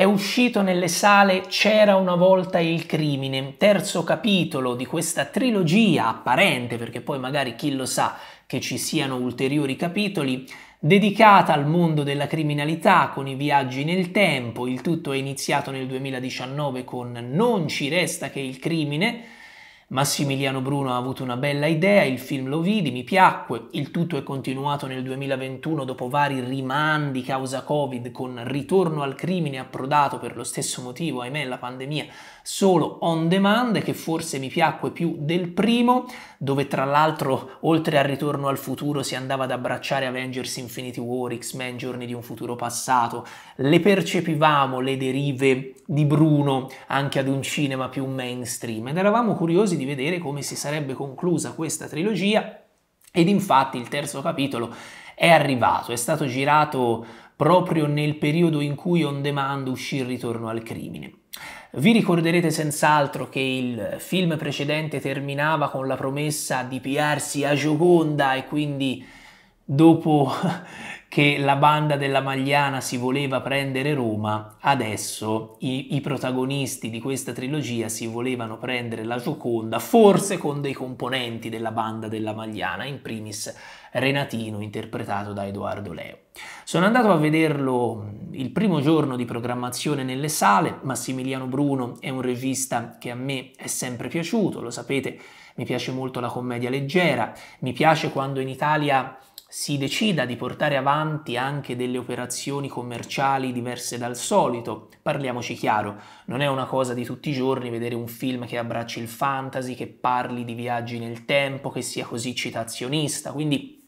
È uscito nelle sale C'era una volta il crimine, terzo capitolo di questa trilogia apparente, perché poi magari chi lo sa che ci siano ulteriori capitoli, dedicata al mondo della criminalità con i viaggi nel tempo. Il tutto è iniziato nel 2019 con Non ci resta che il crimine, Massimiliano Bruno ha avuto una bella idea, il film lo vidi, mi piacque, il tutto è continuato nel 2021 dopo vari rimandi causa Covid con ritorno al crimine approdato per lo stesso motivo, ahimè, la pandemia solo on demand che forse mi piacque più del primo, dove tra l'altro oltre al ritorno al futuro si andava ad abbracciare Avengers Infinity War, X-Men Giorni di un futuro passato, le percepivamo le derive di Bruno anche ad un cinema più mainstream ed eravamo curiosi di vedere come si sarebbe conclusa questa trilogia ed infatti il terzo capitolo è arrivato, è stato girato proprio nel periodo in cui On Demand uscì il ritorno al crimine. Vi ricorderete senz'altro che il film precedente terminava con la promessa di piarsi a Gioconda e quindi dopo che la banda della Magliana si voleva prendere Roma, adesso i, i protagonisti di questa trilogia si volevano prendere la Gioconda, forse con dei componenti della banda della Magliana, in primis Renatino interpretato da Edoardo Leo. Sono andato a vederlo il primo giorno di programmazione nelle sale, Massimiliano Bruno è un regista che a me è sempre piaciuto, lo sapete, mi piace molto la commedia leggera, mi piace quando in Italia si decida di portare avanti anche delle operazioni commerciali diverse dal solito. Parliamoci chiaro, non è una cosa di tutti i giorni vedere un film che abbracci il fantasy, che parli di viaggi nel tempo, che sia così citazionista, quindi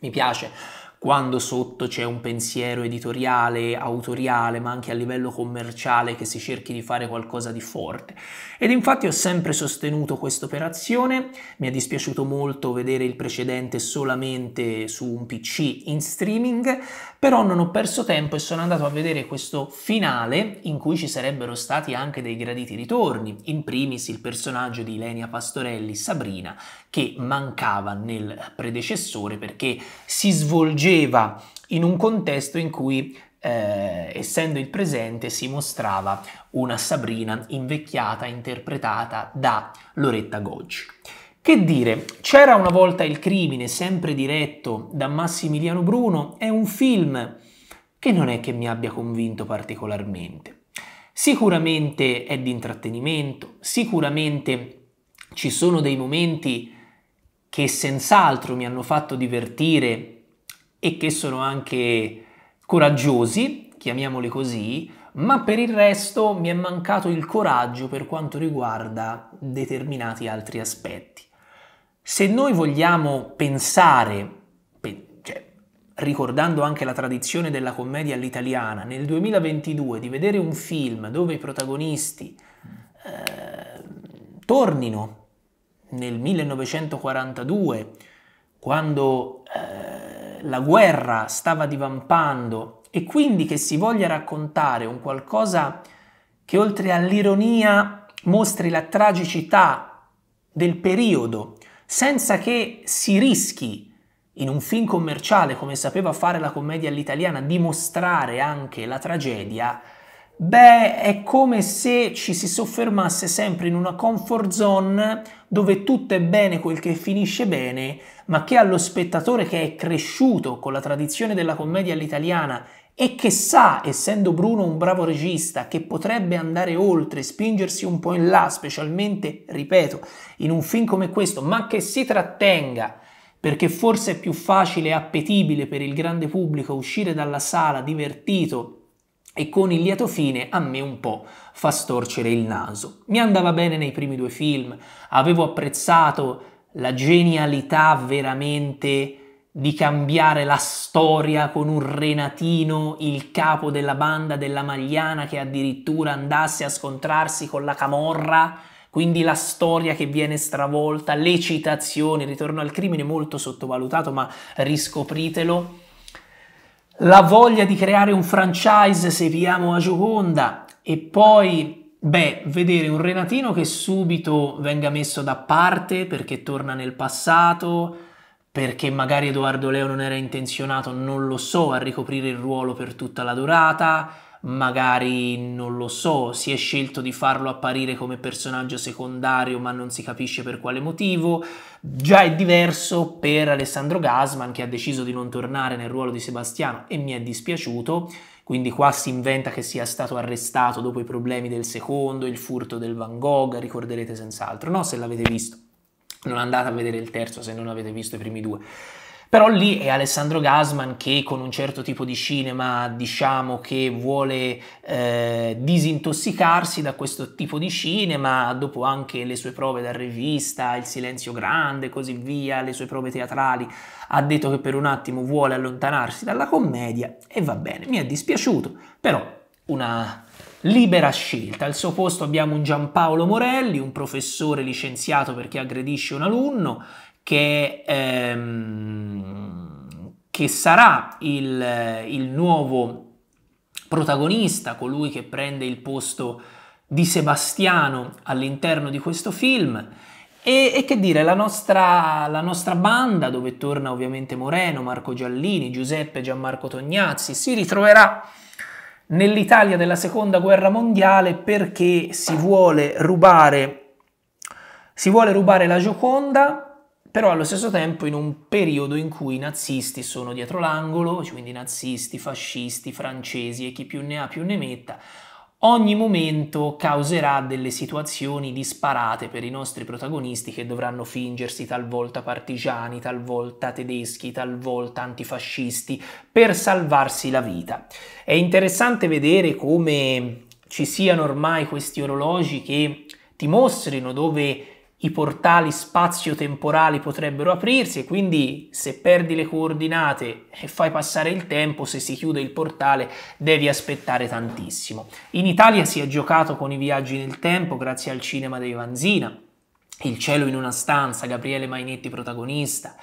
mi piace quando sotto c'è un pensiero editoriale, autoriale, ma anche a livello commerciale che si cerchi di fare qualcosa di forte. Ed infatti ho sempre sostenuto questa operazione, mi è dispiaciuto molto vedere il precedente solamente su un PC in streaming, però non ho perso tempo e sono andato a vedere questo finale in cui ci sarebbero stati anche dei graditi ritorni, in primis il personaggio di Ilenia Pastorelli, Sabrina, che mancava nel predecessore perché si svolgeva in un contesto in cui eh, essendo il presente, si mostrava una Sabrina invecchiata interpretata da Loretta Goggi. Che dire, c'era una volta il crimine, sempre diretto da Massimiliano Bruno, è un film che non è che mi abbia convinto particolarmente. Sicuramente è di intrattenimento, sicuramente ci sono dei momenti che senz'altro mi hanno fatto divertire e che sono anche coraggiosi, chiamiamoli così, ma per il resto mi è mancato il coraggio per quanto riguarda determinati altri aspetti. Se noi vogliamo pensare, cioè, ricordando anche la tradizione della commedia all'italiana, nel 2022 di vedere un film dove i protagonisti eh, tornino nel 1942, quando eh, la guerra stava divampando e quindi che si voglia raccontare un qualcosa che oltre all'ironia mostri la tragicità del periodo senza che si rischi in un film commerciale come sapeva fare la commedia all'italiana di mostrare anche la tragedia, beh, è come se ci si soffermasse sempre in una comfort zone dove tutto è bene quel che finisce bene, ma che allo spettatore che è cresciuto con la tradizione della commedia all'italiana e che sa, essendo Bruno un bravo regista, che potrebbe andare oltre, spingersi un po' in là, specialmente, ripeto, in un film come questo, ma che si trattenga, perché forse è più facile e appetibile per il grande pubblico uscire dalla sala divertito e con il lieto fine a me un po' fa storcere il naso. Mi andava bene nei primi due film, avevo apprezzato la genialità veramente di cambiare la storia con un Renatino, il capo della banda della Magliana che addirittura andasse a scontrarsi con la Camorra, quindi la storia che viene stravolta, le citazioni, il ritorno al crimine molto sottovalutato, ma riscopritelo. La voglia di creare un franchise se viamo a Gioconda e poi beh, vedere un Renatino che subito venga messo da parte perché torna nel passato, perché magari Edoardo Leo non era intenzionato, non lo so, a ricoprire il ruolo per tutta la durata, magari non lo so, si è scelto di farlo apparire come personaggio secondario ma non si capisce per quale motivo, già è diverso per Alessandro Gasman che ha deciso di non tornare nel ruolo di Sebastiano e mi è dispiaciuto, quindi qua si inventa che sia stato arrestato dopo i problemi del secondo, il furto del Van Gogh, ricorderete senz'altro, no se l'avete visto non andate a vedere il terzo se non avete visto i primi due. Però lì è Alessandro Gasman che con un certo tipo di cinema, diciamo che vuole eh, disintossicarsi da questo tipo di cinema, dopo anche le sue prove da rivista, Il silenzio grande e così via, le sue prove teatrali, ha detto che per un attimo vuole allontanarsi dalla commedia e va bene, mi è dispiaciuto, però una libera scelta. Al suo posto abbiamo un Giampaolo Morelli, un professore licenziato perché aggredisce un alunno, che, ehm, che sarà il, il, nuovo protagonista, colui che prende il posto di Sebastiano all'interno di questo film. E, e che dire, la nostra, la nostra banda, dove torna ovviamente Moreno, Marco Giallini, Giuseppe, Gianmarco Tognazzi, si ritroverà nell'Italia della seconda guerra mondiale perché si vuole rubare, si vuole rubare la Gioconda però allo stesso tempo in un periodo in cui i nazisti sono dietro l'angolo, quindi nazisti, fascisti, francesi e chi più ne ha più ne metta, ogni momento causerà delle situazioni disparate per i nostri protagonisti che dovranno fingersi talvolta partigiani, talvolta tedeschi, talvolta antifascisti per salvarsi la vita. È interessante vedere come ci siano ormai questi orologi che ti mostrino dove i portali spazio-temporali potrebbero aprirsi e quindi se perdi le coordinate e fai passare il tempo, se si chiude il portale devi aspettare tantissimo. In Italia si è giocato con i viaggi nel tempo grazie al cinema dei Vanzina, Il cielo in una stanza, Gabriele Mainetti protagonista,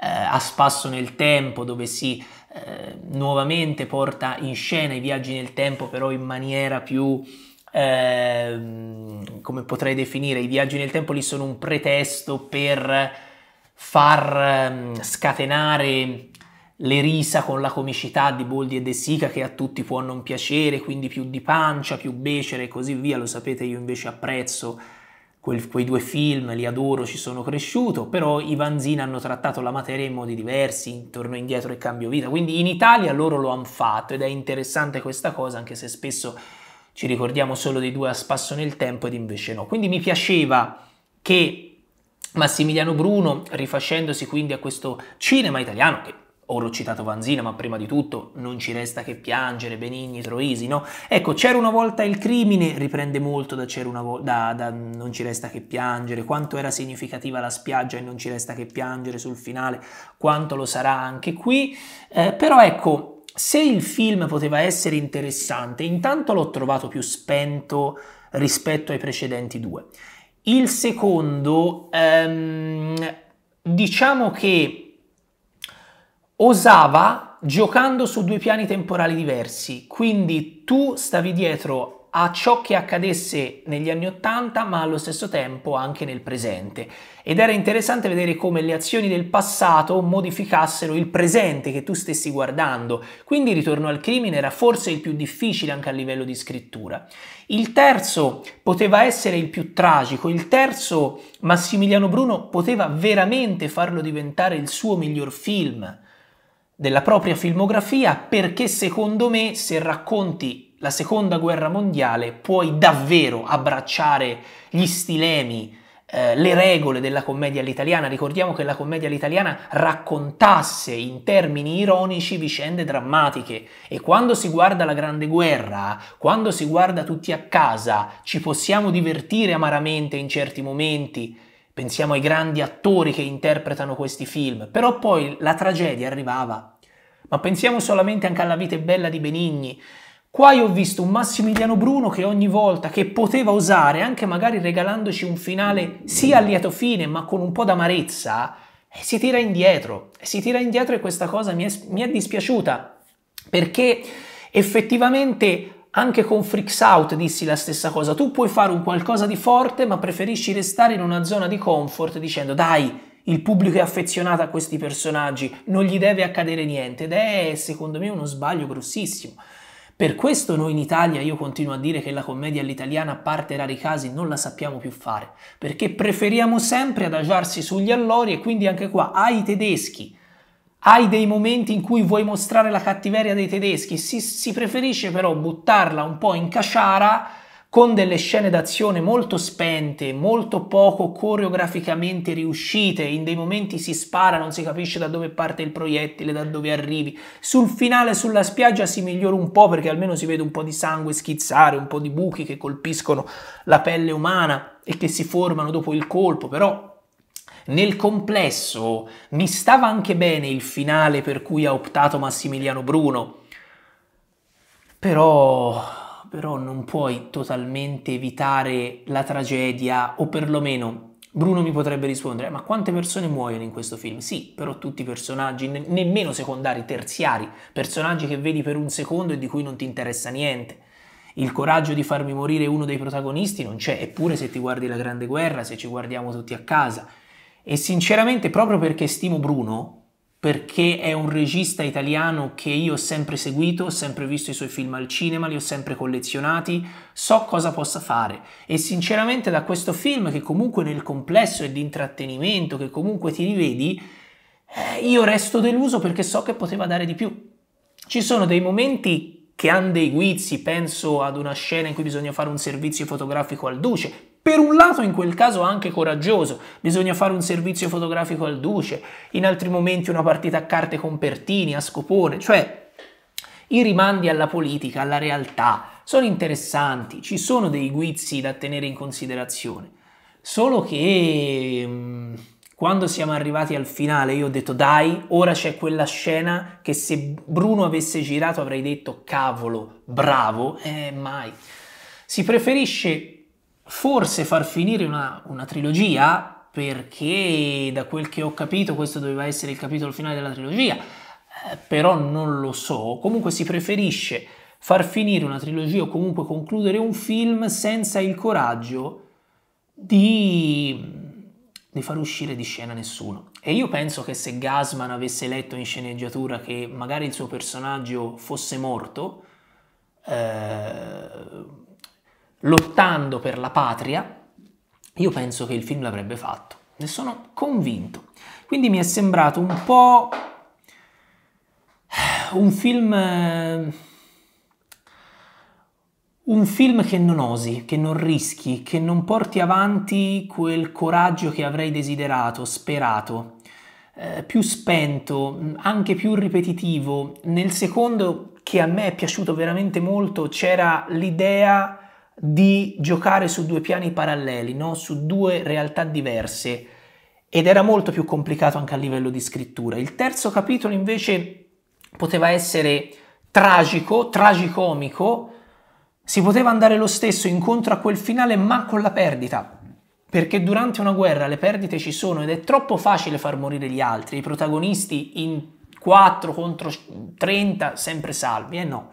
eh, A spasso nel tempo dove si eh, nuovamente porta in scena i viaggi nel tempo però in maniera più Ehm, come potrei definire, i viaggi nel tempo lì sono un pretesto per far ehm, scatenare le risa con la comicità di Boldi e De Sica che a tutti può non piacere, quindi più di pancia, più becere e così via, lo sapete io invece apprezzo quel, quei due film, li adoro, ci sono cresciuto, però i Vanzina hanno trattato la materia in modi diversi, torno indietro e cambio vita, quindi in Italia loro lo hanno fatto ed è interessante questa cosa anche se spesso ci ricordiamo solo dei due a spasso nel tempo ed invece no. Quindi mi piaceva che Massimiliano Bruno, rifacendosi quindi a questo cinema italiano, che ora ho citato Vanzina, ma prima di tutto non ci resta che piangere, Benigni, Troisi, no? Ecco, C'era una volta il crimine, riprende molto da, C'era una vo- da, da Non ci resta che piangere, quanto era significativa la spiaggia e Non ci resta che piangere sul finale, quanto lo sarà anche qui, eh, però ecco, se il film poteva essere interessante, intanto l'ho trovato più spento rispetto ai precedenti due. Il secondo, ehm, diciamo che osava giocando su due piani temporali diversi, quindi tu stavi dietro a ciò che accadesse negli anni Ottanta, ma allo stesso tempo anche nel presente. Ed era interessante vedere come le azioni del passato modificassero il presente che tu stessi guardando. Quindi ritorno al crimine era forse il più difficile anche a livello di scrittura. Il terzo poteva essere il più tragico, il terzo Massimiliano Bruno poteva veramente farlo diventare il suo miglior film della propria filmografia perché secondo me se racconti la seconda guerra mondiale puoi davvero abbracciare gli stilemi, eh, le regole della commedia all'italiana. Ricordiamo che la commedia all'italiana raccontasse in termini ironici vicende drammatiche e quando si guarda la Grande Guerra, quando si guarda tutti a casa, ci possiamo divertire amaramente in certi momenti. Pensiamo ai grandi attori che interpretano questi film, però poi la tragedia arrivava. Ma pensiamo solamente anche alla vita bella di Benigni, Qua io ho visto un Massimiliano Bruno che ogni volta che poteva usare, anche magari regalandoci un finale sia a lieto fine ma con un po' d'amarezza, eh, si tira indietro. Si tira indietro e questa cosa mi è, mi è dispiaciuta perché effettivamente anche con Freaks Out dissi la stessa cosa. Tu puoi fare un qualcosa di forte, ma preferisci restare in una zona di comfort dicendo dai, il pubblico è affezionato a questi personaggi, non gli deve accadere niente. Ed è, secondo me, uno sbaglio grossissimo. Per questo noi in Italia, io continuo a dire che la commedia all'italiana, a parte rari casi, non la sappiamo più fare, perché preferiamo sempre adagiarsi sugli allori e quindi anche qua ai tedeschi, hai dei momenti in cui vuoi mostrare la cattiveria dei tedeschi, si, si preferisce però buttarla un po' in casciara con delle scene d'azione molto spente, molto poco coreograficamente riuscite, in dei momenti si spara, non si capisce da dove parte il proiettile, da dove arrivi. Sul finale sulla spiaggia si migliora un po' perché almeno si vede un po' di sangue schizzare, un po' di buchi che colpiscono la pelle umana e che si formano dopo il colpo, però nel complesso mi stava anche bene il finale per cui ha optato Massimiliano Bruno. Però però non puoi totalmente evitare la tragedia o perlomeno Bruno mi potrebbe rispondere, ma quante persone muoiono in questo film? Sì, però tutti i personaggi, ne- nemmeno secondari, terziari, personaggi che vedi per un secondo e di cui non ti interessa niente. Il coraggio di farmi morire uno dei protagonisti non c'è, eppure se ti guardi la Grande Guerra, se ci guardiamo tutti a casa. E sinceramente, proprio perché stimo Bruno, perché è un regista italiano che io ho sempre seguito, ho sempre visto i suoi film al cinema, li ho sempre collezionati, so cosa possa fare e sinceramente da questo film che comunque nel complesso è di intrattenimento, che comunque ti rivedi, eh, io resto deluso perché so che poteva dare di più. Ci sono dei momenti che hanno dei guizzi, penso ad una scena in cui bisogna fare un servizio fotografico al duce, per un lato in quel caso anche coraggioso, bisogna fare un servizio fotografico al duce, in altri momenti una partita a carte con Pertini, a Scopone, cioè i rimandi alla politica, alla realtà, sono interessanti, ci sono dei guizzi da tenere in considerazione, solo che mm, quando siamo arrivati al finale io ho detto dai, ora c'è quella scena che se Bruno avesse girato avrei detto cavolo, bravo, eh mai. Si preferisce forse far finire una, una trilogia perché da quel che ho capito questo doveva essere il capitolo finale della trilogia, eh, però non lo so. Comunque si preferisce far finire una trilogia o comunque concludere un film senza il coraggio di, di far uscire di scena nessuno. E io penso che se Gasman avesse letto in sceneggiatura che magari il suo personaggio fosse morto, eh, lottando per la patria, io penso che il film l'avrebbe fatto. Ne sono convinto. Quindi mi è sembrato un po' un film... Un film che non osi, che non rischi, che non porti avanti quel coraggio che avrei desiderato, sperato, eh, più spento, anche più ripetitivo. Nel secondo, che a me è piaciuto veramente molto, c'era l'idea di giocare su due piani paralleli, no? su due realtà diverse ed era molto più complicato anche a livello di scrittura. Il terzo capitolo invece poteva essere tragico, tragicomico, si poteva andare lo stesso incontro a quel finale ma con la perdita, perché durante una guerra le perdite ci sono ed è troppo facile far morire gli altri, i protagonisti in 4 contro 30 sempre salvi, e eh no.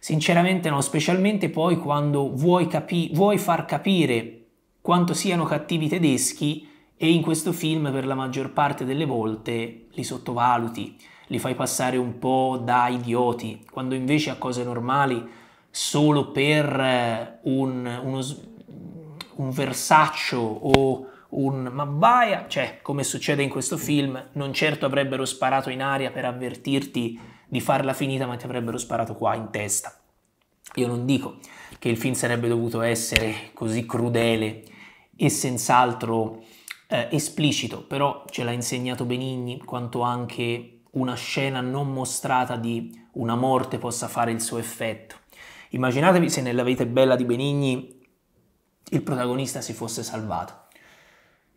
Sinceramente no, specialmente poi quando vuoi, capi- vuoi far capire quanto siano cattivi i tedeschi e in questo film per la maggior parte delle volte li sottovaluti, li fai passare un po' da idioti, quando invece a cose normali solo per eh, un, uno, un versaccio o un Mabbaia, cioè come succede in questo film, non certo avrebbero sparato in aria per avvertirti di farla finita, ma ti avrebbero sparato qua in testa. Io non dico che il film sarebbe dovuto essere così crudele e senz'altro eh, esplicito, però ce l'ha insegnato Benigni quanto anche una scena non mostrata di una morte possa fare il suo effetto. Immaginatevi se nella vita bella di Benigni il protagonista si fosse salvato.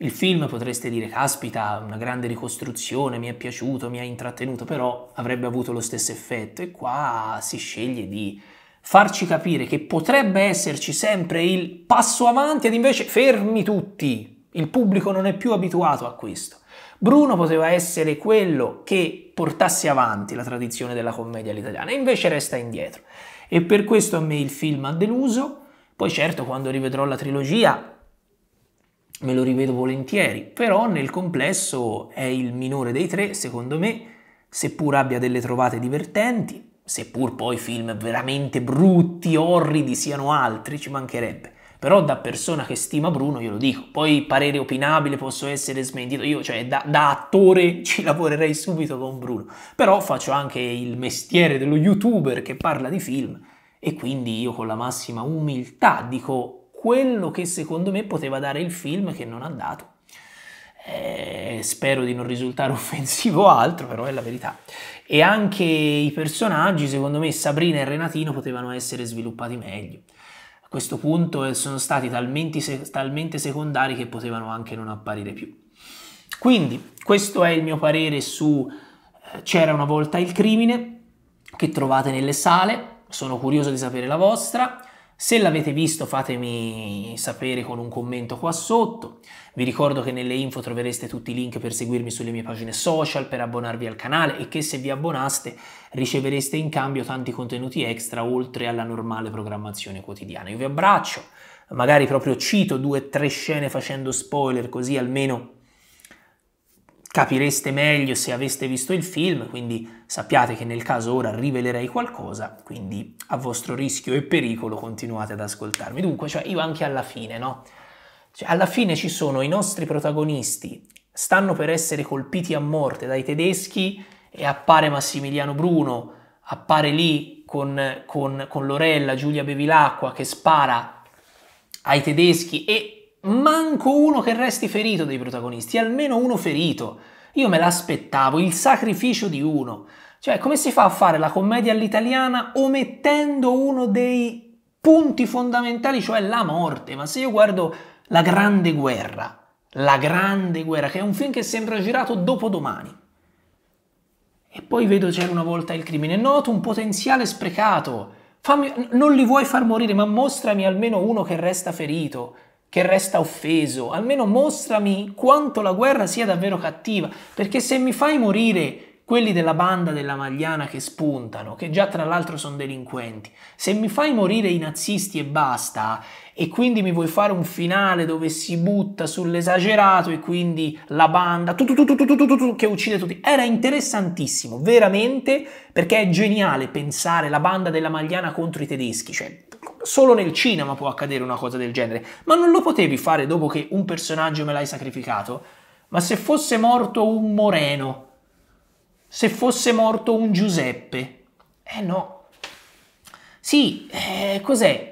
Il film potreste dire, caspita, una grande ricostruzione, mi è piaciuto, mi ha intrattenuto, però avrebbe avuto lo stesso effetto. E qua si sceglie di farci capire che potrebbe esserci sempre il passo avanti ed invece fermi tutti. Il pubblico non è più abituato a questo. Bruno poteva essere quello che portasse avanti la tradizione della commedia all'italiana e invece resta indietro. E per questo a me il film ha deluso. Poi certo, quando rivedrò la trilogia, me lo rivedo volentieri, però nel complesso è il minore dei tre, secondo me, seppur abbia delle trovate divertenti, seppur poi film veramente brutti, orridi siano altri, ci mancherebbe. Però da persona che stima Bruno io lo dico, poi parere opinabile posso essere smentito, io cioè da, da attore ci lavorerei subito con Bruno, però faccio anche il mestiere dello youtuber che parla di film e quindi io con la massima umiltà dico quello che secondo me poteva dare il film che non ha dato. Eh, spero di non risultare offensivo altro, però è la verità. E anche i personaggi, secondo me, Sabrina e Renatino potevano essere sviluppati meglio. A questo punto eh, sono stati talmente, talmente secondari che potevano anche non apparire più. Quindi, questo è il mio parere su eh, C'era una volta il crimine, che trovate nelle sale. Sono curioso di sapere la vostra. Se l'avete visto fatemi sapere con un commento qua sotto. Vi ricordo che nelle info trovereste tutti i link per seguirmi sulle mie pagine social, per abbonarvi al canale e che se vi abbonaste ricevereste in cambio tanti contenuti extra oltre alla normale programmazione quotidiana. Io vi abbraccio, magari proprio cito due o tre scene facendo spoiler così almeno capireste meglio se aveste visto il film, quindi sappiate che nel caso ora rivelerei qualcosa, quindi a vostro rischio e pericolo continuate ad ascoltarmi. Dunque, cioè io anche alla fine, no? Cioè, alla fine ci sono i nostri protagonisti, stanno per essere colpiti a morte dai tedeschi e appare Massimiliano Bruno, appare lì con, con, con Lorella, Giulia Bevilacqua che spara ai tedeschi e manco uno che resti ferito dei protagonisti, almeno uno ferito. Io me l'aspettavo, il sacrificio di uno. Cioè, come si fa a fare la commedia all'italiana omettendo uno dei punti fondamentali, cioè la morte? Ma se io guardo La Grande Guerra, La Grande Guerra, che è un film che sembra girato dopodomani, e poi vedo c'era una volta il crimine, noto un potenziale sprecato. Fammi, non li vuoi far morire, ma mostrami almeno uno che resta ferito che resta offeso, almeno mostrami quanto la guerra sia davvero cattiva, perché se mi fai morire quelli della banda della Magliana che spuntano, che già tra l'altro sono delinquenti, se mi fai morire i nazisti e basta, e quindi mi vuoi fare un finale dove si butta sull'esagerato e quindi la banda tu, tu, tu, che uccide tutti. Era interessantissimo, veramente, perché è geniale pensare la banda della Magliana contro i tedeschi, cioè solo nel cinema può accadere una cosa del genere, ma non lo potevi fare dopo che un personaggio me l'hai sacrificato? Ma se fosse morto un Moreno, se fosse morto un Giuseppe, eh no. Sì, eh, cos'è?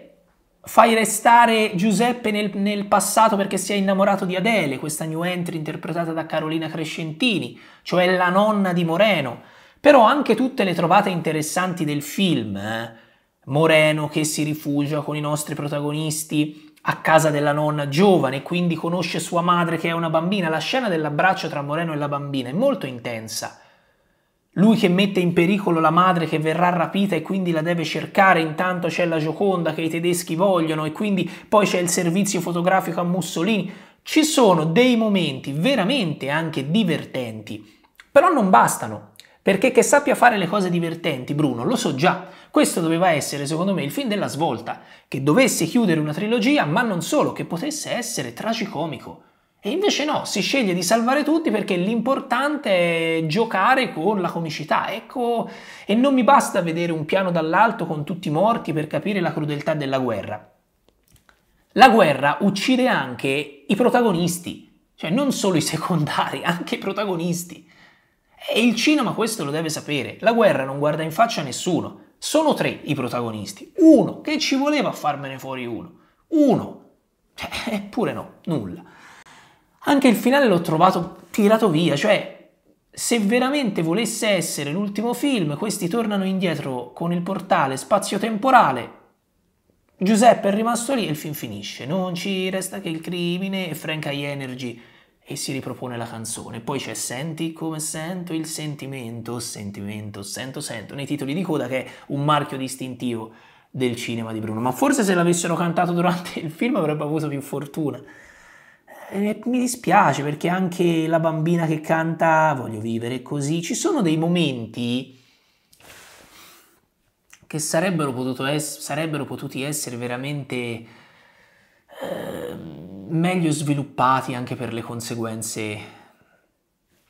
Fai restare Giuseppe nel, nel, passato perché si è innamorato di Adele, questa new entry interpretata da Carolina Crescentini, cioè la nonna di Moreno. Però anche tutte le trovate interessanti del film, eh, Moreno che si rifugia con i nostri protagonisti a casa della nonna giovane, quindi conosce sua madre che è una bambina. La scena dell'abbraccio tra Moreno e la bambina è molto intensa. Lui che mette in pericolo la madre che verrà rapita e quindi la deve cercare, intanto c'è la Gioconda che i tedeschi vogliono e quindi poi c'è il servizio fotografico a Mussolini. Ci sono dei momenti veramente anche divertenti, però non bastano, perché che sappia fare le cose divertenti, Bruno, lo so già, questo doveva essere, secondo me, il film della svolta, che dovesse chiudere una trilogia, ma non solo, che potesse essere tragicomico. E invece no, si sceglie di salvare tutti perché l'importante è giocare con la comicità. Ecco, e non mi basta vedere un piano dall'alto con tutti morti per capire la crudeltà della guerra. La guerra uccide anche i protagonisti, cioè non solo i secondari, anche i protagonisti. E il cinema questo lo deve sapere. La guerra non guarda in faccia a nessuno, sono tre i protagonisti. Uno, che ci voleva farmene fuori uno. Uno. Cioè, eppure no, nulla. Anche il finale l'ho trovato tirato via, cioè se veramente volesse essere l'ultimo film, questi tornano indietro con il portale spazio-temporale. Giuseppe è rimasto lì e il film finisce. Non ci resta che il crimine e Frank High Energy e si ripropone la canzone. Poi c'è Senti come sento il sentimento, sentimento, sento, sento, nei titoli di coda che è un marchio distintivo del cinema di Bruno. Ma forse se l'avessero cantato durante il film avrebbe avuto più fortuna. E eh, mi dispiace perché anche la bambina che canta Voglio vivere così, ci sono dei momenti che sarebbero, es- sarebbero potuti essere veramente Ehm, meglio sviluppati anche per le conseguenze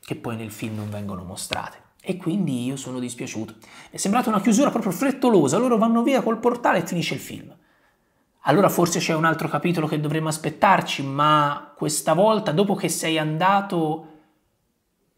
che poi nel film non vengono mostrate. E quindi io sono dispiaciuto. Mi è sembrata una chiusura proprio frettolosa, loro vanno via col portale e finisce il film. Allora forse c'è un altro capitolo che dovremmo aspettarci, ma questa volta, dopo che sei andato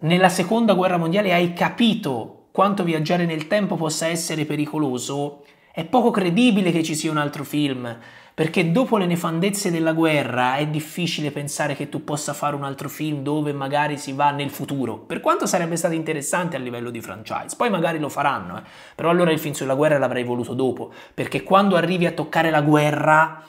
nella seconda guerra mondiale, hai capito quanto viaggiare nel tempo possa essere pericoloso, è poco credibile che ci sia un altro film, perché dopo le nefandezze della guerra è difficile pensare che tu possa fare un altro film dove magari si va nel futuro, per quanto sarebbe stato interessante a livello di franchise, poi magari lo faranno, eh. però allora il film sulla guerra l'avrei voluto dopo, perché quando arrivi a toccare la guerra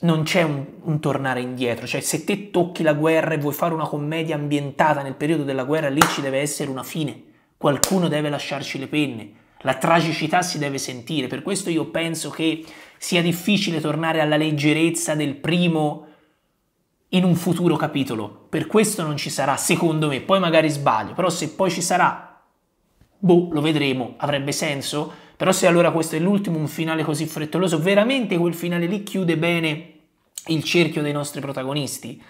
non c'è un, un, tornare indietro, cioè se te tocchi la guerra e vuoi fare una commedia ambientata nel periodo della guerra, lì ci deve essere una fine, qualcuno deve lasciarci le penne la tragicità si deve sentire, per questo io penso che sia difficile tornare alla leggerezza del primo in un futuro capitolo, per questo non ci sarà, secondo me, poi magari sbaglio, però se poi ci sarà, boh, lo vedremo, avrebbe senso, però se allora questo è l'ultimo, un finale così frettoloso, veramente quel finale lì chiude bene il cerchio dei nostri protagonisti.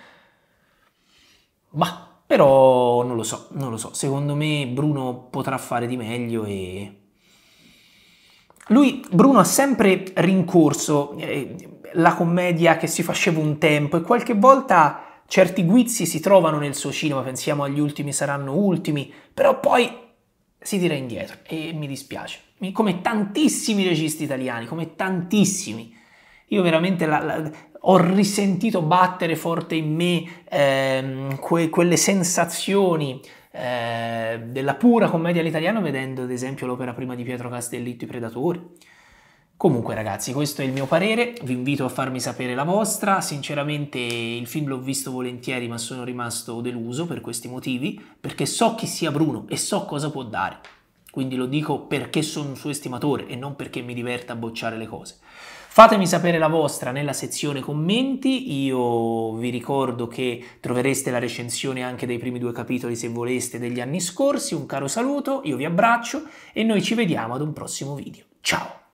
Ma però non lo so, non lo so, secondo me Bruno potrà fare di meglio e lui, Bruno, ha sempre rincorso eh, la commedia che si faceva un tempo e qualche volta certi guizzi si trovano nel suo cinema, pensiamo agli ultimi saranno ultimi, però poi si tira indietro e mi dispiace. Come tantissimi registi italiani, come tantissimi. Io veramente la, la, ho risentito battere forte in me ehm, que, quelle sensazioni eh, della pura commedia all'italiano vedendo ad esempio l'opera prima di Pietro Castellitto I Predatori. Comunque ragazzi, questo è il mio parere, vi invito a farmi sapere la vostra, sinceramente il film l'ho visto volentieri ma sono rimasto deluso per questi motivi, perché so chi sia Bruno e so cosa può dare, quindi lo dico perché sono un suo estimatore e non perché mi diverta a bocciare le cose. Fatemi sapere la vostra nella sezione commenti, io vi ricordo che trovereste la recensione anche dei primi due capitoli se voleste degli anni scorsi, un caro saluto, io vi abbraccio e noi ci vediamo ad un prossimo video. Ciao!